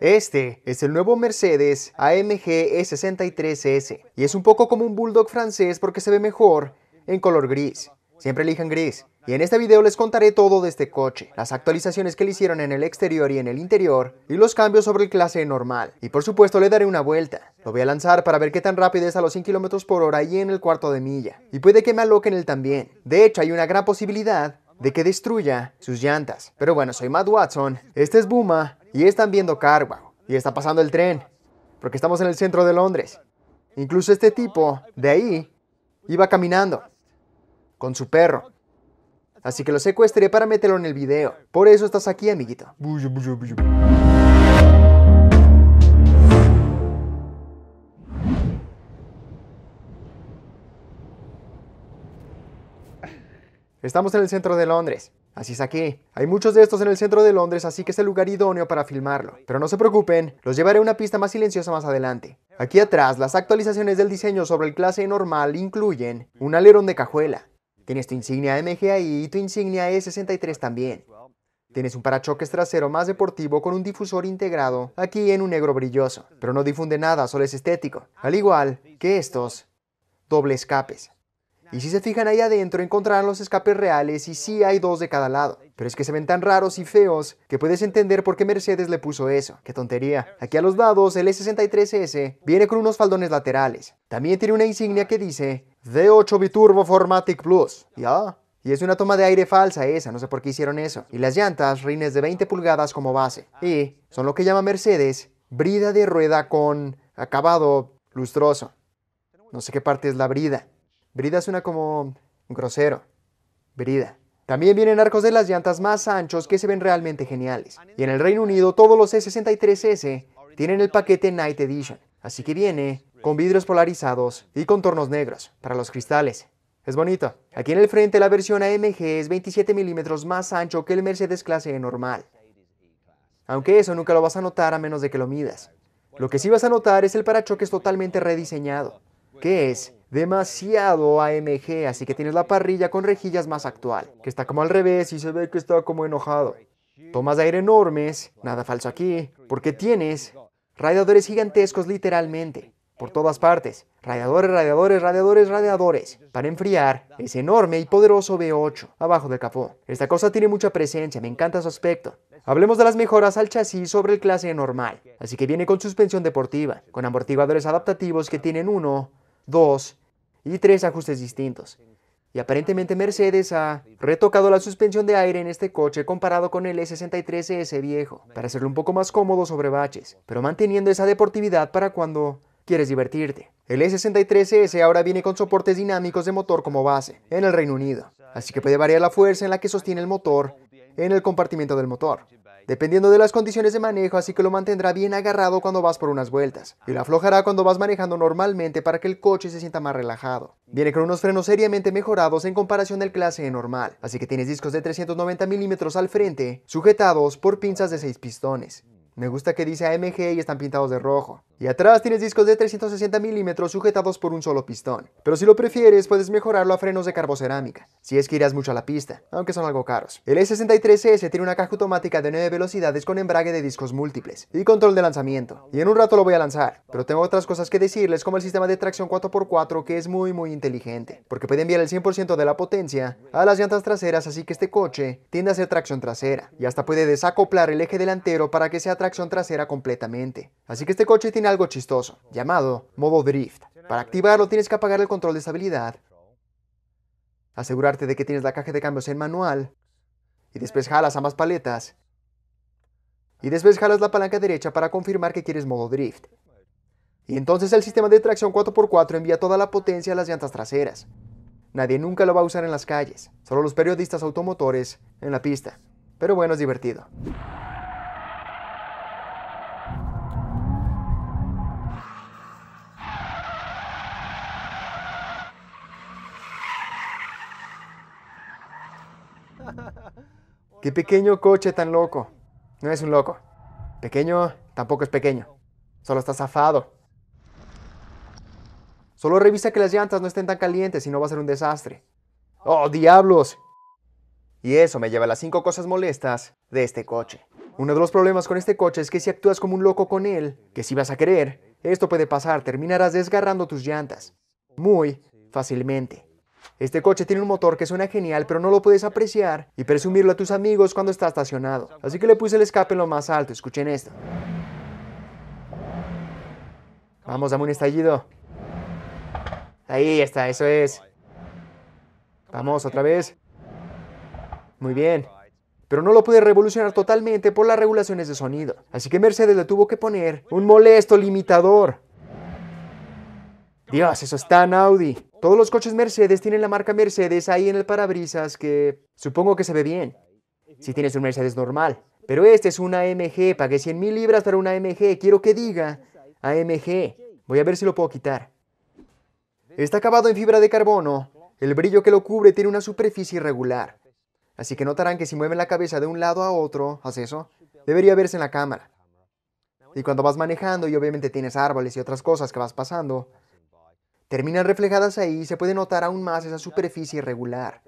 Este es el nuevo Mercedes AMG E63S y es un poco como un bulldog francés porque se ve mejor en color gris. Siempre elijan gris. Y en este video les contaré todo de este coche, las actualizaciones que le hicieron en el exterior y en el interior, y los cambios sobre el clase normal. Y por supuesto le daré una vuelta. Lo voy a lanzar para ver qué tan rápido es a los 100 km por hora y en el cuarto de milla. Y puede que me aloquen él también. De hecho hay una gran posibilidad de que destruya sus llantas. Pero bueno, soy Matt Watson, este es Buma, y están viendo Carwa Y está pasando el tren. Porque estamos en el centro de Londres. Incluso este tipo, de ahí, iba caminando. Con su perro. Así que lo secuestré para meterlo en el video. Por eso estás aquí, amiguito. Estamos en el centro de Londres. Así es aquí. Hay muchos de estos en el centro de Londres, así que es el lugar idóneo para filmarlo. Pero no se preocupen, los llevaré a una pista más silenciosa más adelante. Aquí atrás, las actualizaciones del diseño sobre el clase normal incluyen un alerón de cajuela. Tienes tu insignia MGI y tu insignia E63 también. Tienes un parachoques trasero más deportivo con un difusor integrado, aquí en un negro brilloso, pero no difunde nada, solo es estético, al igual que estos doble escapes. Y si se fijan ahí adentro encontrarán los escapes reales y sí hay dos de cada lado. Pero es que se ven tan raros y feos que puedes entender por qué Mercedes le puso eso. ¡Qué tontería! Aquí a los lados el E63S viene con unos faldones laterales. También tiene una insignia que dice D8 Biturbo Formatic Plus. Ya, ah, y es una toma de aire falsa esa, no sé por qué hicieron eso. Y las llantas, rines de 20 pulgadas como base. Y son lo que llama Mercedes, brida de rueda con acabado lustroso. No sé qué parte es la brida. Brida suena como grosero. Brida. También vienen arcos de las llantas más anchos que se ven realmente geniales. Y en el Reino Unido todos los E63S tienen el paquete Night Edition, así que viene con vidrios polarizados y contornos negros para los cristales. Es bonito. Aquí en el frente la versión AMG es 27 milímetros más ancho que el Mercedes clase E normal. Aunque eso nunca lo vas a notar a menos de que lo midas. Lo que sí vas a notar es el parachoques totalmente rediseñado que es demasiado AMG, así que tienes la parrilla con rejillas más actual, que está como al revés y se ve que está como enojado. Tomas de aire enormes, nada falso aquí, porque tienes radiadores gigantescos literalmente, por todas partes. Radiadores, radiadores, radiadores, radiadores. Para enfriar, Es enorme y poderoso V8 abajo del capó. Esta cosa tiene mucha presencia, me encanta su aspecto. Hablemos de las mejoras al chasis sobre el clase normal. Así que viene con suspensión deportiva, con amortiguadores adaptativos que tienen uno dos y tres ajustes distintos. Y aparentemente Mercedes ha retocado la suspensión de aire en este coche comparado con el E63S e viejo, para hacerlo un poco más cómodo sobre baches, pero manteniendo esa deportividad para cuando quieres divertirte. El E63S e ahora viene con soportes dinámicos de motor como base en el Reino Unido, así que puede variar la fuerza en la que sostiene el motor en el compartimento del motor dependiendo de las condiciones de manejo, así que lo mantendrá bien agarrado cuando vas por unas vueltas y lo aflojará cuando vas manejando normalmente para que el coche se sienta más relajado. Viene con unos frenos seriamente mejorados en comparación del clase e normal, así que tienes discos de 390 milímetros al frente, sujetados por pinzas de 6 pistones. Me gusta que dice AMG y están pintados de rojo. Y atrás tienes discos de 360 milímetros sujetados por un solo pistón. Pero si lo prefieres, puedes mejorarlo a frenos de carbocerámica, si es que irás mucho a la pista, aunque son algo caros. El E63S tiene una caja automática de 9 velocidades con embrague de discos múltiples y control de lanzamiento. Y en un rato lo voy a lanzar, pero tengo otras cosas que decirles como el sistema de tracción 4x4 que es muy muy inteligente, porque puede enviar el 100% de la potencia a las llantas traseras así que este coche tiende a ser tracción trasera, y hasta puede desacoplar el eje delantero para que sea tracción trasera completamente. Así que este coche tiene algo chistoso, llamado modo drift. Para activarlo tienes que apagar el control de estabilidad, asegurarte de que tienes la caja de cambios en manual, y después jalas ambas paletas, y después jalas la palanca derecha para confirmar que quieres modo drift. Y entonces el sistema de tracción 4x4 envía toda la potencia a las llantas traseras. Nadie nunca lo va a usar en las calles, solo los periodistas automotores en la pista. Pero bueno, es divertido. Qué pequeño coche tan loco. No es un loco. Pequeño tampoco es pequeño. Solo está zafado. Solo revisa que las llantas no estén tan calientes y no va a ser un desastre. ¡Oh, diablos! Y eso me lleva a las cinco cosas molestas de este coche. Uno de los problemas con este coche es que si actúas como un loco con él, que si vas a querer, esto puede pasar, terminarás desgarrando tus llantas. Muy fácilmente. Este coche tiene un motor que suena genial, pero no lo puedes apreciar y presumirlo a tus amigos cuando está estacionado. Así que le puse el escape en lo más alto, escuchen esto. Vamos, dame un estallido. Ahí está, eso es. Vamos, otra vez. Muy bien. Pero no lo pude revolucionar totalmente por las regulaciones de sonido. Así que Mercedes le tuvo que poner un molesto limitador. Dios, eso está tan Audi. Todos los coches Mercedes tienen la marca Mercedes ahí en el parabrisas que supongo que se ve bien. Si tienes un Mercedes normal. Pero este es una AMG. Pagué 100 mil libras para una AMG. Quiero que diga AMG. Voy a ver si lo puedo quitar. Está acabado en fibra de carbono. El brillo que lo cubre tiene una superficie irregular. Así que notarán que si mueven la cabeza de un lado a otro, haz eso, debería verse en la cámara. Y cuando vas manejando y obviamente tienes árboles y otras cosas que vas pasando, terminan reflejadas ahí y se puede notar aún más esa superficie irregular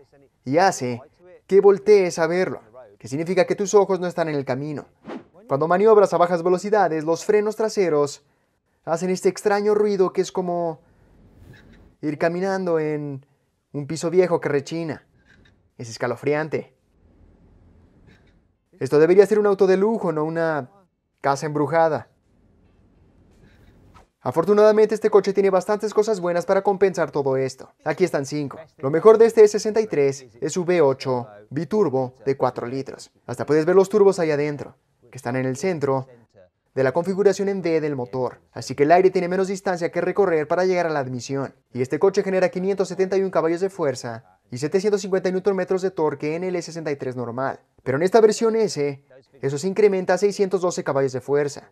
y hace que voltees a verlo, que significa que tus ojos no están en el camino. Cuando maniobras a bajas velocidades, los frenos traseros hacen este extraño ruido que es como ir caminando en un piso viejo que rechina. Es escalofriante. Esto debería ser un auto de lujo, no una casa embrujada. Afortunadamente este coche tiene bastantes cosas buenas para compensar todo esto. Aquí están cinco. Lo mejor de este E63 es su V8 biturbo de 4 litros. Hasta puedes ver los turbos ahí adentro, que están en el centro de la configuración en D del motor, así que el aire tiene menos distancia que recorrer para llegar a la admisión. Y este coche genera 571 caballos de fuerza y 750 Nm de torque en el E63 normal. Pero en esta versión S, eso se incrementa a 612 caballos de fuerza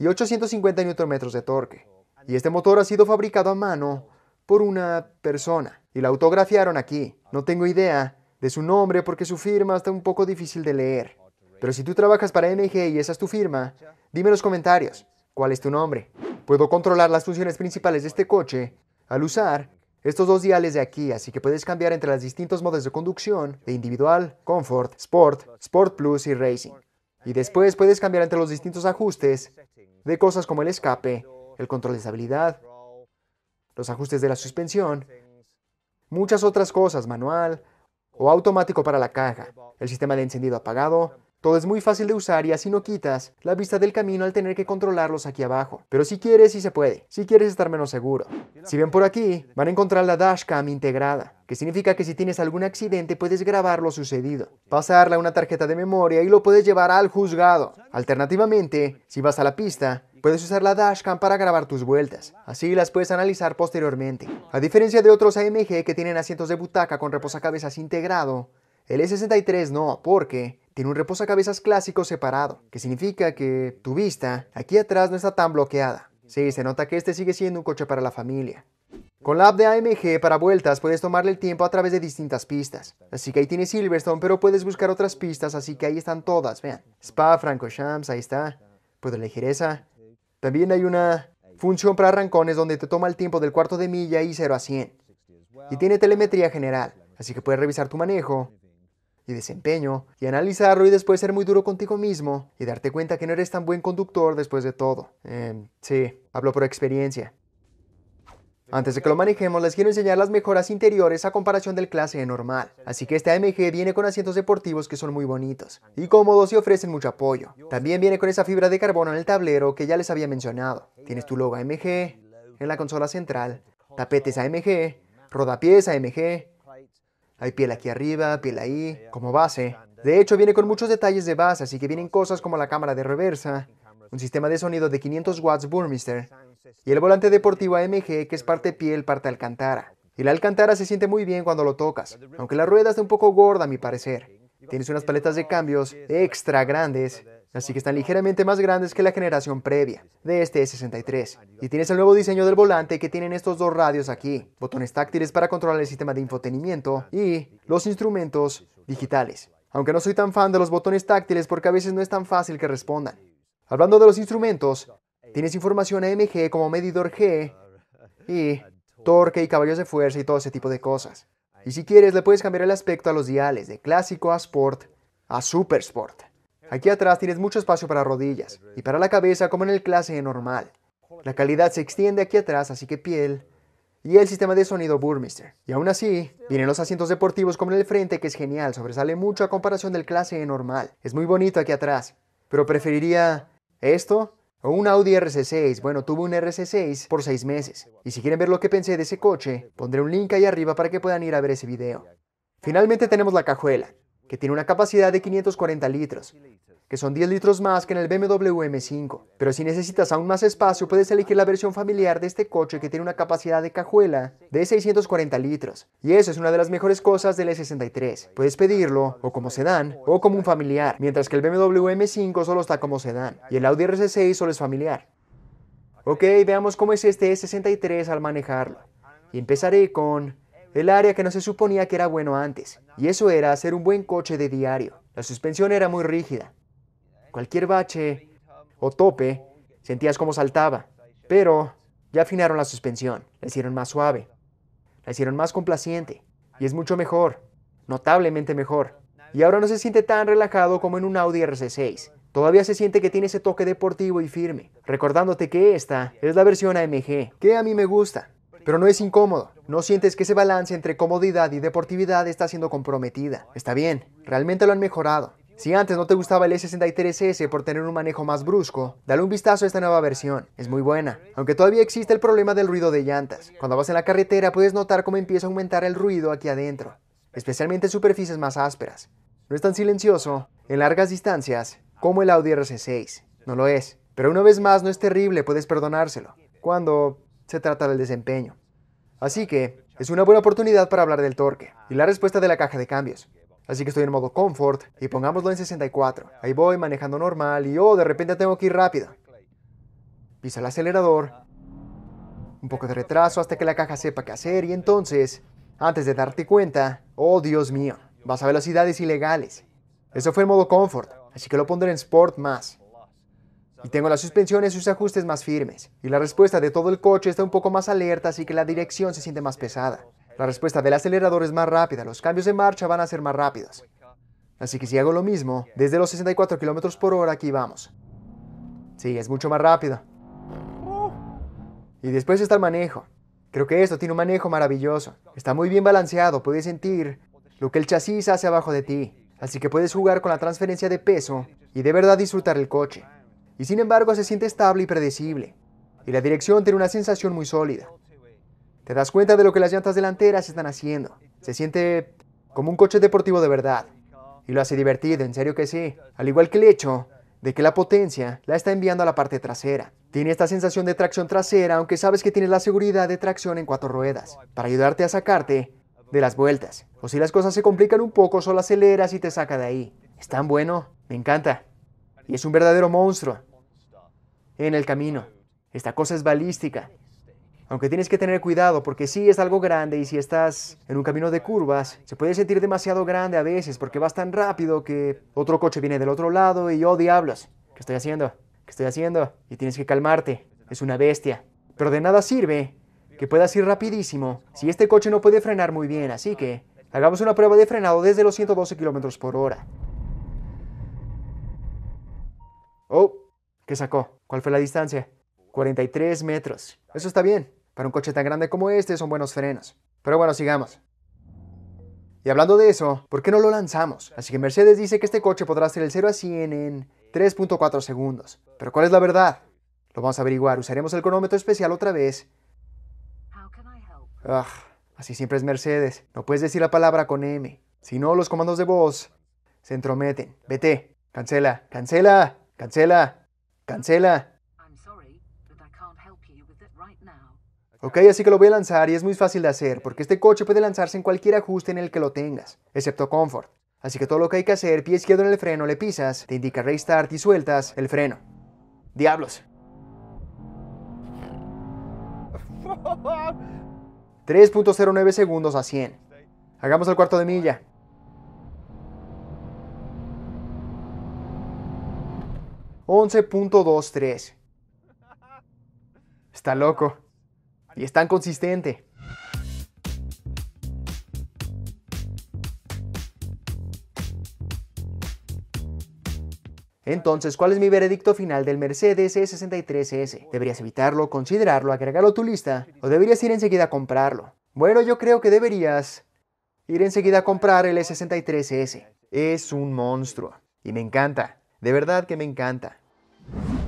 y 850 Nm de torque. Y este motor ha sido fabricado a mano por una persona y la autografiaron aquí. No tengo idea de su nombre porque su firma está un poco difícil de leer. Pero si tú trabajas para MG y esa es tu firma, dime en los comentarios cuál es tu nombre. Puedo controlar las funciones principales de este coche al usar estos dos diales de aquí, así que puedes cambiar entre los distintos modos de conducción de individual, Comfort, Sport, Sport Plus y Racing. Y después puedes cambiar entre los distintos ajustes de cosas como el escape, el control de estabilidad, los ajustes de la suspensión, muchas otras cosas, manual o automático para la caja, el sistema de encendido apagado, todo es muy fácil de usar y así no quitas la vista del camino al tener que controlarlos aquí abajo. Pero si quieres, sí se puede. Si quieres estar menos seguro. Si ven por aquí, van a encontrar la dashcam integrada, que significa que si tienes algún accidente puedes grabar lo sucedido, pasarla a una tarjeta de memoria y lo puedes llevar al juzgado. Alternativamente, si vas a la pista, Puedes usar la dashcam para grabar tus vueltas, así las puedes analizar posteriormente. A diferencia de otros AMG que tienen asientos de butaca con reposacabezas integrado, el E63 no, porque tiene un reposacabezas clásico separado, que significa que tu vista aquí atrás no está tan bloqueada. Sí, se nota que este sigue siendo un coche para la familia. Con la app de AMG para vueltas puedes tomarle el tiempo a través de distintas pistas. Así que ahí tiene Silverstone, pero puedes buscar otras pistas, así que ahí están todas, vean. Spa, Shams, ahí está. Puedo elegir esa. También hay una función para arrancones donde te toma el tiempo del cuarto de milla y 0 a 100. Y tiene telemetría general, así que puedes revisar tu manejo y desempeño, y analizarlo y después ser muy duro contigo mismo y darte cuenta que no eres tan buen conductor después de todo. Eh, sí, hablo por experiencia. Antes de que lo manejemos, les quiero enseñar las mejoras interiores a comparación del clase normal. Así que este AMG viene con asientos deportivos que son muy bonitos y cómodos y ofrecen mucho apoyo. También viene con esa fibra de carbono en el tablero que ya les había mencionado. Tienes tu logo AMG en la consola central, tapetes AMG, rodapiés AMG, hay piel aquí arriba, piel ahí, como base. De hecho, viene con muchos detalles de base, así que vienen cosas como la cámara de reversa, un sistema de sonido de 500 watts Burmester y el volante deportivo AMG que es parte piel, parte alcantara. Y la alcantara se siente muy bien cuando lo tocas, aunque la rueda está un poco gorda a mi parecer. Tienes unas paletas de cambios extra grandes así que están ligeramente más grandes que la generación previa, de este e s 63 Y tienes el nuevo diseño del volante que tienen estos dos radios aquí, botones táctiles para controlar el sistema de infotenimiento y los instrumentos digitales. Aunque no soy tan fan de los botones táctiles porque a veces no es tan fácil que respondan. Hablando de los instrumentos, tienes información AMG como medidor G y torque y caballos de fuerza y todo ese tipo de cosas. Y si quieres le puedes cambiar el aspecto a los diales de clásico a sport a super sport. Aquí atrás tienes mucho espacio para rodillas y para la cabeza como en el clase normal. La calidad se extiende aquí atrás, así que piel. Y el sistema de sonido Burmester. Y aún así, vienen los asientos deportivos como en el frente, que es genial, sobresale mucho a comparación del clase normal. Es muy bonito aquí atrás, pero preferiría esto o un Audi RC6. Bueno, tuve un RC6 por seis meses. Y si quieren ver lo que pensé de ese coche, pondré un link ahí arriba para que puedan ir a ver ese video. Finalmente tenemos la cajuela que tiene una capacidad de 540 litros, que son 10 litros más que en el BMW M5. Pero si necesitas aún más espacio, puedes elegir la versión familiar de este coche que tiene una capacidad de cajuela de 640 litros. Y eso es una de las mejores cosas del E63. Puedes pedirlo o como sedán o como un familiar, mientras que el BMW M5 solo está como sedán y el Audi RS6 solo es familiar. Ok, veamos cómo es este E63 al manejarlo. Y empezaré con el área que no se suponía que era bueno antes, y eso era hacer un buen coche de diario. La suspensión era muy rígida. Cualquier bache o tope, sentías como saltaba, pero ya afinaron la suspensión, la hicieron más suave, la hicieron más complaciente, y es mucho mejor, notablemente mejor. Y ahora no se siente tan relajado como en un Audi RC6. Todavía se siente que tiene ese toque deportivo y firme, recordándote que esta es la versión AMG, que a mí me gusta, pero no es incómodo. No sientes que ese balance entre comodidad y deportividad está siendo comprometida. Está bien, realmente lo han mejorado. Si antes no te gustaba el s 63 s por tener un manejo más brusco, dale un vistazo a esta nueva versión, es muy buena, aunque todavía existe el problema del ruido de llantas. Cuando vas en la carretera puedes notar cómo empieza a aumentar el ruido aquí adentro, especialmente en superficies más ásperas. No es tan silencioso, en largas distancias, como el Audi RS6, no lo es. Pero una vez más no es terrible, puedes perdonárselo. Cuando se trata del desempeño. Así que es una buena oportunidad para hablar del torque y la respuesta de la caja de cambios. Así que estoy en modo comfort y pongámoslo en 64. Ahí voy manejando normal y oh, de repente tengo que ir rápido. Pisa el acelerador, un poco de retraso hasta que la caja sepa qué hacer y entonces, antes de darte cuenta, oh Dios mío, vas a velocidades ilegales. Eso fue en modo comfort, así que lo pondré en sport más y tengo las suspensiones y sus ajustes más firmes. Y la respuesta de todo el coche está un poco más alerta, así que la dirección se siente más pesada. La respuesta del acelerador es más rápida, los cambios de marcha van a ser más rápidos. Así que si hago lo mismo, desde los 64 km por hora aquí vamos. Sí, es mucho más rápido. Y después está el manejo. Creo que esto tiene un manejo maravilloso. Está muy bien balanceado, puedes sentir lo que el chasis hace abajo de ti. Así que puedes jugar con la transferencia de peso y de verdad disfrutar el coche y sin embargo se siente estable y predecible, y la dirección tiene una sensación muy sólida. Te das cuenta de lo que las llantas delanteras están haciendo, se siente como un coche deportivo de verdad, y lo hace divertido, en serio que sí, al igual que el hecho de que la potencia la está enviando a la parte trasera. Tiene esta sensación de tracción trasera, aunque sabes que tienes la seguridad de tracción en cuatro ruedas, para ayudarte a sacarte de las vueltas. O si las cosas se complican un poco, solo aceleras y te saca de ahí. Es tan bueno, me encanta. Y es un verdadero monstruo en el camino. Esta cosa es balística. Aunque tienes que tener cuidado porque si sí es algo grande y si estás en un camino de curvas, se puede sentir demasiado grande a veces porque vas tan rápido que otro coche viene del otro lado y yo oh, diablos, ¿qué estoy haciendo? ¿Qué estoy haciendo? Y tienes que calmarte, es una bestia. Pero de nada sirve que puedas ir rapidísimo si este coche no puede frenar muy bien, así que hagamos una prueba de frenado desde los 112 km por hora. Oh, ¿Qué sacó? ¿Cuál fue la distancia? 43 metros. Eso está bien. Para un coche tan grande como este son buenos frenos. Pero bueno, sigamos. Y hablando de eso, ¿por qué no lo lanzamos? Así que Mercedes dice que este coche podrá hacer el 0 a 100 en 3.4 segundos. Pero ¿cuál es la verdad? Lo vamos a averiguar. Usaremos el cronómetro especial otra vez. así siempre es Mercedes. No puedes decir la palabra con M. Si no, los comandos de voz se entrometen. Vete. Cancela. Cancela. Cancela. Cancela. Ok, así que lo voy a lanzar y es muy fácil de hacer porque este coche puede lanzarse en cualquier ajuste en el que lo tengas, excepto Comfort. Así que todo lo que hay que hacer, pie izquierdo en el freno, le pisas, te indica restart y sueltas el freno. Diablos. ¡3.09 segundos a 100. Hagamos el cuarto de milla. 11.23. Está loco. Y es tan consistente. Entonces, ¿cuál es mi veredicto final del Mercedes E63S? ¿Deberías evitarlo, considerarlo, agregarlo a tu lista? ¿O deberías ir enseguida a comprarlo? Bueno, yo creo que deberías ir enseguida a comprar el E63S. Es un monstruo. Y me encanta. De verdad que me encanta. you